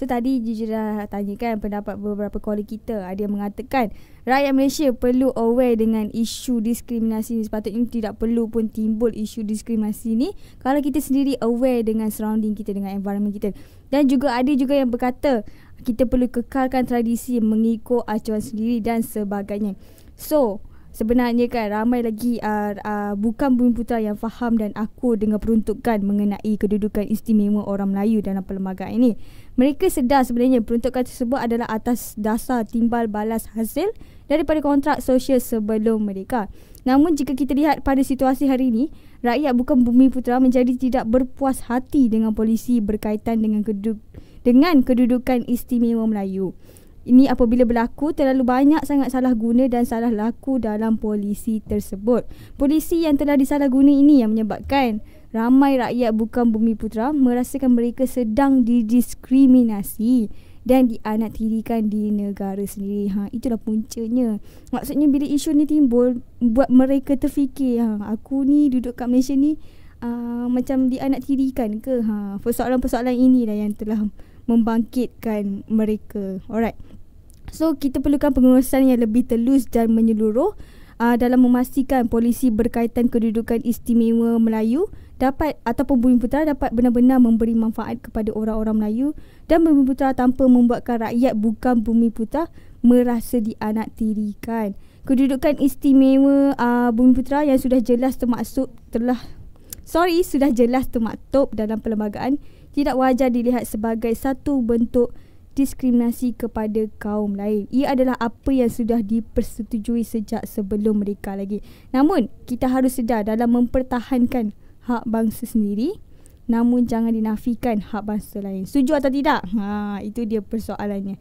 So tadi Gigi dah tanyakan pendapat beberapa kolej kita Ada yang mengatakan Rakyat Malaysia perlu aware dengan isu diskriminasi ni Sepatutnya tidak perlu pun timbul isu diskriminasi ni Kalau kita sendiri aware dengan surrounding kita Dengan environment kita Dan juga ada juga yang berkata Kita perlu kekalkan tradisi mengikut acuan sendiri dan sebagainya So sebenarnya kan ramai lagi uh, uh, bukan bumi putra yang faham dan aku dengan peruntukan mengenai kedudukan istimewa orang Melayu dalam perlembagaan ini. Mereka sedar sebenarnya peruntukan tersebut adalah atas dasar timbal balas hasil daripada kontrak sosial sebelum mereka. Namun jika kita lihat pada situasi hari ini, rakyat bukan bumi putra menjadi tidak berpuas hati dengan polisi berkaitan dengan, keduduk, dengan kedudukan istimewa Melayu ini apabila berlaku terlalu banyak sangat salah guna dan salah laku dalam polisi tersebut. Polisi yang telah disalah disalahguna ini yang menyebabkan ramai rakyat bukan bumi putra merasakan mereka sedang didiskriminasi dan dianak tirikan di negara sendiri. Ha, itulah puncanya. Maksudnya bila isu ni timbul, buat mereka terfikir, ha, aku ni duduk kat Malaysia ni uh, macam tirikan ke? Ha, persoalan-persoalan inilah yang telah membangkitkan mereka. Alright. So kita perlukan pengurusan yang lebih telus dan menyeluruh uh, dalam memastikan polisi berkaitan kedudukan istimewa Melayu dapat ataupun Bumi Putera dapat benar-benar memberi manfaat kepada orang-orang Melayu dan Bumi Putera tanpa membuatkan rakyat bukan Bumi Putera merasa tirikan Kedudukan istimewa uh, Bumi Putera yang sudah jelas termasuk telah Sorry sudah jelas termaktub top dalam perlembagaan tidak wajar dilihat sebagai satu bentuk diskriminasi kepada kaum lain. Ia adalah apa yang sudah dipersetujui sejak sebelum mereka lagi. Namun, kita harus sedar dalam mempertahankan hak bangsa sendiri, namun jangan dinafikan hak bangsa lain. Setuju atau tidak? Ha, itu dia persoalannya.